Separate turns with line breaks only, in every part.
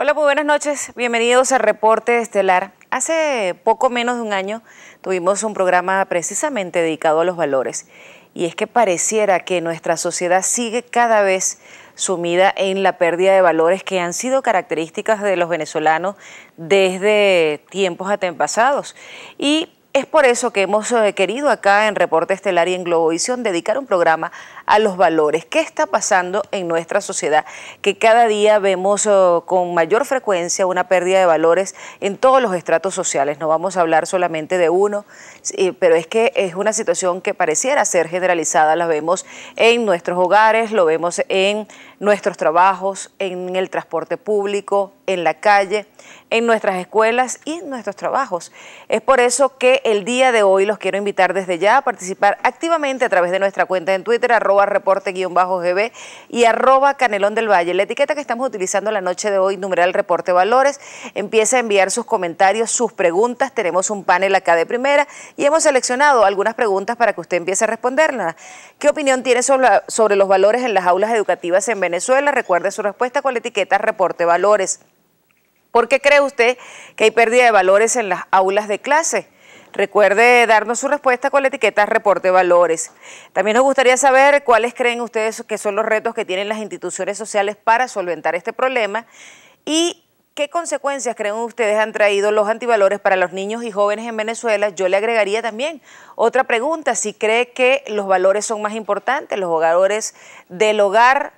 Hola, muy buenas noches. Bienvenidos a Reporte Estelar. Hace poco menos de un año tuvimos un programa precisamente dedicado a los valores. Y es que pareciera que nuestra sociedad sigue cada vez sumida en la pérdida de valores que han sido características de los venezolanos desde tiempos atempasados. Y es por eso que hemos eh, querido acá en Reporte Estelar y en Globovisión dedicar un programa a los valores. ¿Qué está pasando en nuestra sociedad? Que cada día vemos oh, con mayor frecuencia una pérdida de valores en todos los estratos sociales. No vamos a hablar solamente de uno, pero es que es una situación que pareciera ser generalizada. La vemos en nuestros hogares, lo vemos en nuestros trabajos, en el transporte público, en la calle, en nuestras escuelas y en nuestros trabajos. Es por eso que el día de hoy los quiero invitar desde ya a participar activamente a través de nuestra cuenta en Twitter, arroba arroba reporte-gb y arroba canelón del valle. La etiqueta que estamos utilizando la noche de hoy, numeral reporte valores, empieza a enviar sus comentarios, sus preguntas. Tenemos un panel acá de primera y hemos seleccionado algunas preguntas para que usted empiece a responderlas. ¿Qué opinión tiene sobre los valores en las aulas educativas en Venezuela? Recuerde su respuesta con la etiqueta reporte valores. ¿Por qué cree usted que hay pérdida de valores en las aulas de clase? Recuerde darnos su respuesta con la etiqueta Reporte Valores. También nos gustaría saber cuáles creen ustedes que son los retos que tienen las instituciones sociales para solventar este problema y qué consecuencias creen ustedes han traído los antivalores para los niños y jóvenes en Venezuela. Yo le agregaría también otra pregunta, si cree que los valores son más importantes, los valores del hogar,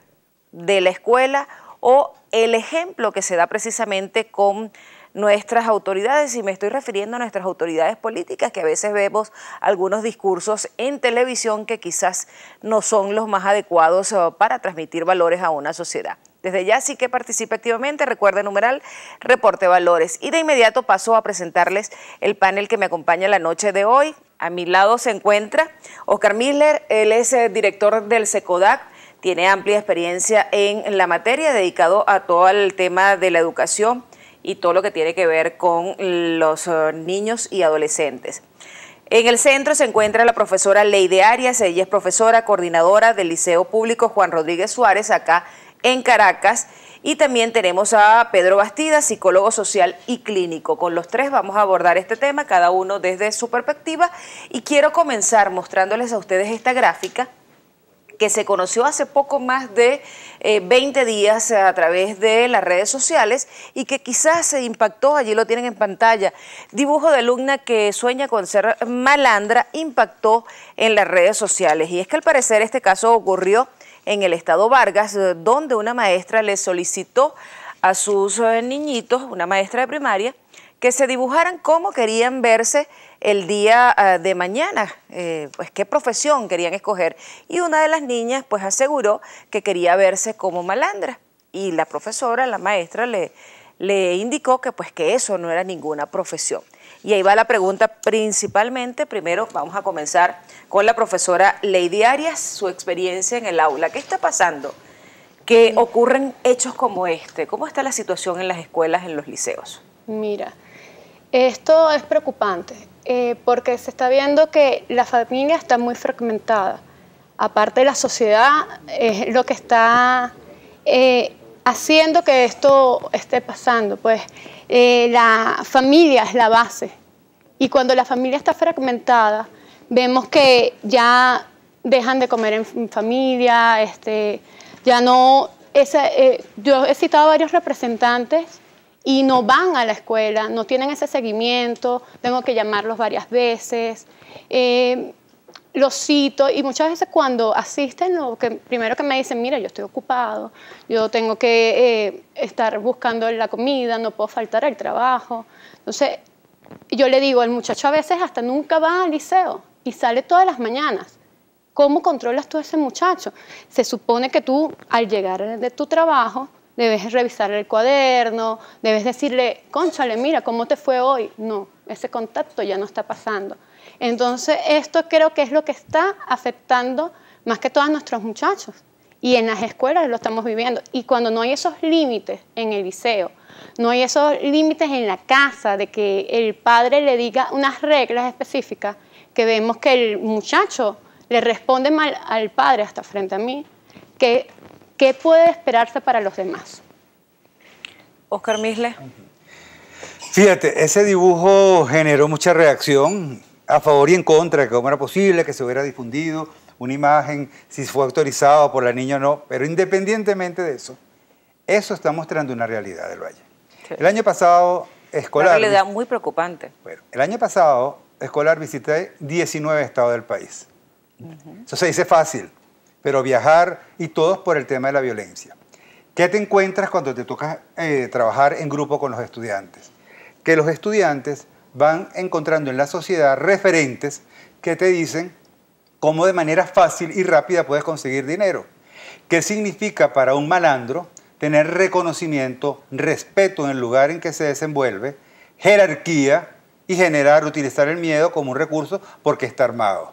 de la escuela o el ejemplo que se da precisamente con nuestras autoridades, y me estoy refiriendo a nuestras autoridades políticas, que a veces vemos algunos discursos en televisión que quizás no son los más adecuados eh, para transmitir valores a una sociedad. Desde ya sí que participe activamente, recuerde, numeral Reporte Valores. Y de inmediato paso a presentarles el panel que me acompaña la noche de hoy. A mi lado se encuentra Oscar Miller, él es eh, director del SECODAC, tiene amplia experiencia en la materia, dedicado a todo el tema de la educación y todo lo que tiene que ver con los eh, niños y adolescentes. En el centro se encuentra la profesora Leide Arias, ella es profesora coordinadora del Liceo Público Juan Rodríguez Suárez acá en Caracas y también tenemos a Pedro Bastida, psicólogo social y clínico. Con los tres vamos a abordar este tema, cada uno desde su perspectiva y quiero comenzar mostrándoles a ustedes esta gráfica que se conoció hace poco más de 20 eh, días a través de las redes sociales y que quizás se impactó, allí lo tienen en pantalla, dibujo de alumna que sueña con ser malandra impactó en las redes sociales. Y es que al parecer este caso ocurrió en el estado Vargas, eh, donde una maestra le solicitó a sus eh, niñitos, una maestra de primaria, que se dibujaran cómo querían verse el día ah, de mañana, eh, pues qué profesión querían escoger. Y una de las niñas pues aseguró que quería verse como malandra. Y la profesora, la maestra, le, le indicó que pues que eso no era ninguna profesión. Y ahí va la pregunta principalmente. Primero vamos a comenzar con la profesora ley Arias, su experiencia en el aula. ¿Qué está pasando? ¿Qué mm. ocurren hechos como este. ¿Cómo está la situación en las escuelas, en los liceos?
Mira, esto es preocupante eh, porque se está viendo que la familia está muy fragmentada. Aparte, la sociedad es lo que está eh, haciendo que esto esté pasando. Pues eh, la familia es la base. Y cuando la familia está fragmentada, vemos que ya dejan de comer en familia, este, ya no... yo he citado a varios representantes y no van a la escuela, no tienen ese seguimiento, tengo que llamarlos varias veces. Eh, los cito y muchas veces cuando asisten, lo que, primero que me dicen, mira, yo estoy ocupado, yo tengo que eh, estar buscando la comida, no puedo faltar al trabajo. Entonces, yo le digo, el muchacho a veces hasta nunca va al liceo y sale todas las mañanas. ¿Cómo controlas tú a ese muchacho? Se supone que tú, al llegar de tu trabajo, debes revisar el cuaderno, debes decirle, conchale, mira, ¿cómo te fue hoy? No, ese contacto ya no está pasando. Entonces, esto creo que es lo que está afectando más que todos nuestros muchachos. Y en las escuelas lo estamos viviendo. Y cuando no hay esos límites en el liceo, no hay esos límites en la casa, de que el padre le diga unas reglas específicas, que vemos que el muchacho le responde mal al padre hasta frente a mí, que ¿Qué puede esperarse para los demás? Oscar Misle.
Fíjate, ese dibujo generó mucha reacción a favor y en contra, de cómo era posible que se hubiera difundido una imagen, si fue autorizado por la niña o no, pero independientemente de eso, eso está mostrando una realidad del Valle. El año pasado escolar... Una realidad
muy preocupante.
el año pasado escolar visité 19 estados del país. Eso se dice fácil, pero viajar y todos por el tema de la violencia. ¿Qué te encuentras cuando te toca eh, trabajar en grupo con los estudiantes? Que los estudiantes van encontrando en la sociedad referentes que te dicen cómo de manera fácil y rápida puedes conseguir dinero. ¿Qué significa para un malandro tener reconocimiento, respeto en el lugar en que se desenvuelve, jerarquía y generar, utilizar el miedo como un recurso porque está armado?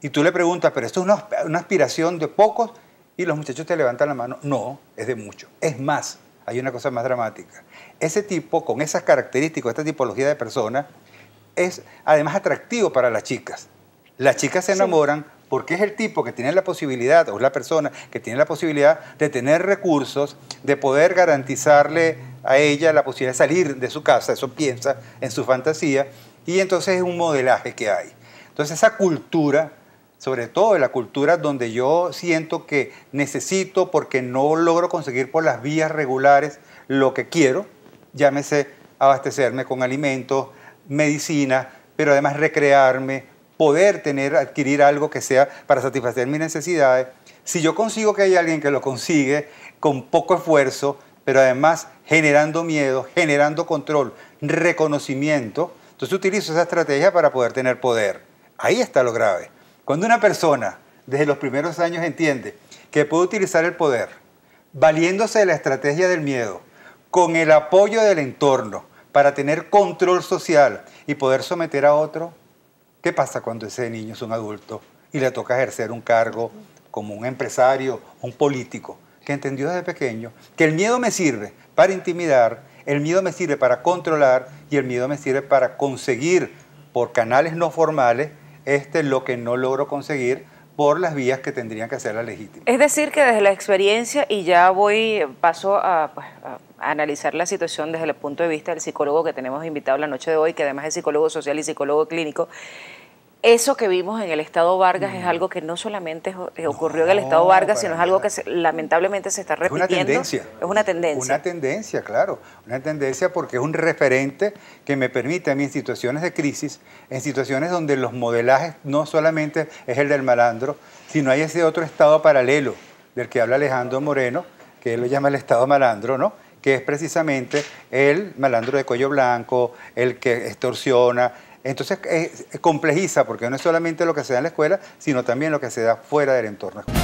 Y tú le preguntas, pero esto es una, aspiración de pocos y los muchachos te levantan la mano. No, es de muchos. Es más, hay una cosa más dramática. Ese tipo, con esas características, esta tipología de persona, es además atractivo para las chicas. Las chicas se enamoran porque es el tipo que tiene la posibilidad, o es la persona que tiene la posibilidad de tener recursos, de poder garantizarle a ella la posibilidad de salir de su casa, eso piensa en su fantasía, y entonces es un modelaje que hay. Entonces esa cultura sobre todo en la cultura donde yo siento que necesito porque no logro conseguir por las vías regulares lo que quiero, llámese abastecerme con alimentos, medicina, pero además recrearme, poder tener, adquirir algo que sea para satisfacer mis necesidades. Si yo consigo que hay alguien que lo consigue con poco esfuerzo, pero además generando miedo, generando control, reconocimiento, entonces utilizo esa estrategia para poder tener poder. Ahí está lo grave. Cuando una persona desde los primeros años entiende que puede utilizar el poder, valiéndose de la estrategia del miedo, con el apoyo del entorno, para tener control social y poder someter a otro, ¿qué pasa cuando ese niño es un adulto y le toca ejercer un cargo como un empresario, un político, que entendió desde pequeño que el miedo me sirve para intimidar, el miedo me sirve para controlar y el miedo me sirve para conseguir por canales no formales este, es lo que no logro conseguir por las vías que tendrían que hacer la legítima.
Es decir, que desde la experiencia, y ya voy, paso a, pues, a, analizar la situación desde el punto de vista del psicólogo que tenemos invitado la noche de hoy, que además es psicólogo social y psicólogo clínico, eso que vimos en el Estado Vargas es algo que no solamente eh, ocurrió en el Estado Vargas, sino es algo que lamentablemente se está repitiendo. Es una tendencia. Es una tendencia. Una
tendencia, claro. Una tendencia porque es un referente que me permite a mí en situaciones de crisis, en situaciones donde los modelajes no solamente es el del malandro, sino hay ese otro Estado paralelo del que habla Alejandro Moreno, que él lo llama el Estado malandro, ¿no? que es precisamente el malandro de cuello blanco, el que extorsiona, entonces, eh, complejiza porque no es solamente lo que se da en la escuela, sino también lo que se da fuera del entorno